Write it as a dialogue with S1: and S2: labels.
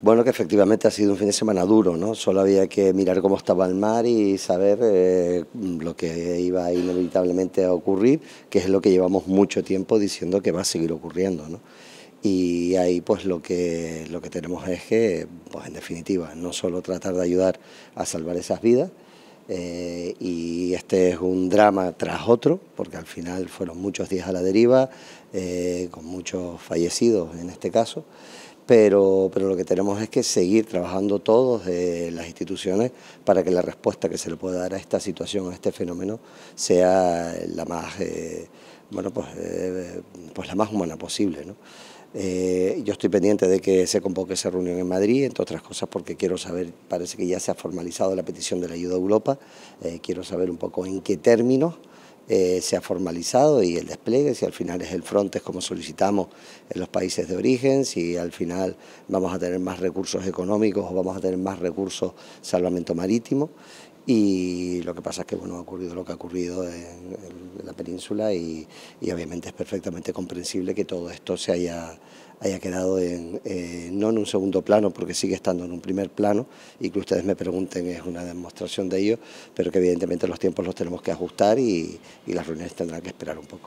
S1: Bueno, que efectivamente ha sido un fin de semana duro, ¿no? Solo había que mirar cómo estaba el mar y saber eh, lo que iba inevitablemente a ocurrir, que es lo que llevamos mucho tiempo diciendo que va a seguir ocurriendo, ¿no? Y ahí pues lo que, lo que tenemos es que, pues en definitiva, no solo tratar de ayudar a salvar esas vidas, eh, y este es un drama tras otro, porque al final fueron muchos días a la deriva, eh, con muchos fallecidos en este caso, pero, lo que tenemos es que seguir trabajando todos, de eh, las instituciones, para que la respuesta que se le pueda dar a esta situación, a este fenómeno, sea la más, eh, pues, eh, pues la más humana posible. yo estoy pendiente de que se convoque esa reunión en Madrid, entre otras cosas porque quiero saber, parece que ya se ha formalizado la petición de la ayuda a Europa, quiero saber un poco en qué términos eh, se ha formalizado y el despliegue, si al final es el es como solicitamos en los países de origen, si al final vamos a tener más recursos económicos o vamos a tener más recursos salvamento marítimo y lo que pasa es que bueno, ha ocurrido lo que ha ocurrido en, la península y, obviamente es perfectamente comprensible que todo esto se haya, haya quedado en, eh, no en un segundo plano, porque sigue estando en un primer plano y que ustedes me pregunten es una demostración de ello, pero que evidentemente los tiempos los tenemos que ajustar y, y las reuniones tendrán que esperar un poco.